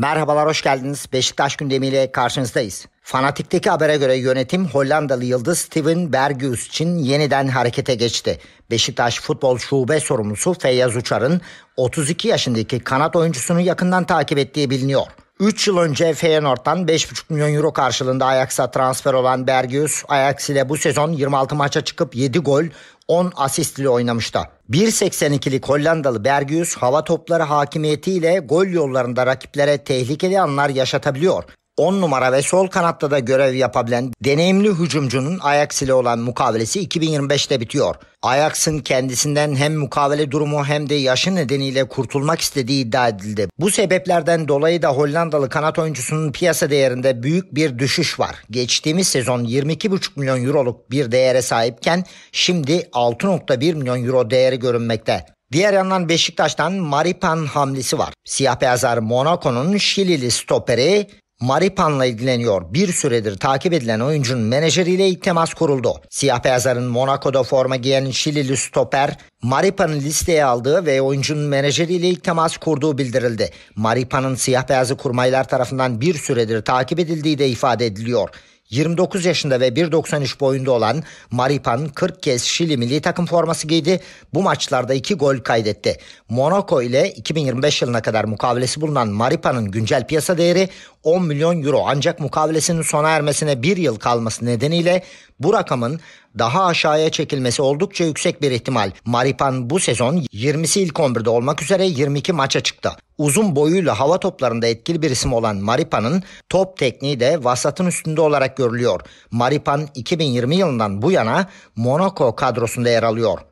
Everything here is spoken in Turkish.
Merhabalar hoş geldiniz. Beşiktaş gündemiyle karşınızdayız. Fanatik'teki habere göre yönetim Hollandalı yıldız Steven Berghuis için yeniden harekete geçti. Beşiktaş Futbol Şube sorumlusu Feyyaz Uçar'ın 32 yaşındaki kanat oyuncusunu yakından takip ettiği biliniyor. 3 yıl önce Feyenoord'dan 5,5 milyon euro karşılığında Ajax'a transfer olan Bergius, Ajax ile bu sezon 26 maça çıkıp 7 gol, 10 asist ile oynamıştı. 1.82'lik Hollandalı Bergius hava topları hakimiyetiyle gol yollarında rakiplere tehlikeli anlar yaşatabiliyor. 10 numara ve sol kanatta da görev yapabilen deneyimli hücumcunun Ajax ile olan mukavelesi 2025'te bitiyor. Ajax'ın kendisinden hem mukavele durumu hem de yaşı nedeniyle kurtulmak istediği iddia edildi. Bu sebeplerden dolayı da Hollandalı kanat oyuncusunun piyasa değerinde büyük bir düşüş var. Geçtiğimiz sezon 22,5 milyon euroluk bir değere sahipken şimdi 6.1 milyon euro değeri görünmekte. Diğer yandan Beşiktaş'tan Maripan hamlesi var. Siyah beyazlar Monaco'nun Şilili stoperi Maripan'la ilgileniyor. Bir süredir takip edilen oyuncunun menajeriyle ilk temas kuruldu. Siyah beyazların Monaco'da forma giyen Şilili stoper Maripan'ın listeye aldığı ve oyuncunun menajeriyle ilk temas kurduğu bildirildi. Maripan'ın siyah beyazı kurmaylar tarafından bir süredir takip edildiği de ifade ediliyor. 29 yaşında ve 1.93 boyunda olan Maripan 40 kez Şili milli takım forması giydi. Bu maçlarda 2 gol kaydetti. Monaco ile 2025 yılına kadar mukavelesi bulunan Maripan'ın güncel piyasa değeri 10 milyon euro ancak mukavelesinin sona ermesine 1 yıl kalması nedeniyle bu rakamın daha aşağıya çekilmesi oldukça yüksek bir ihtimal. Maripan bu sezon 20'si ilk 11'de olmak üzere 22 maça çıktı. Uzun boyuyla hava toplarında etkili bir isim olan Maripa'nın top tekniği de vasatın üstünde olarak görülüyor. Maripan 2020 yılından bu yana Monaco kadrosunda yer alıyor.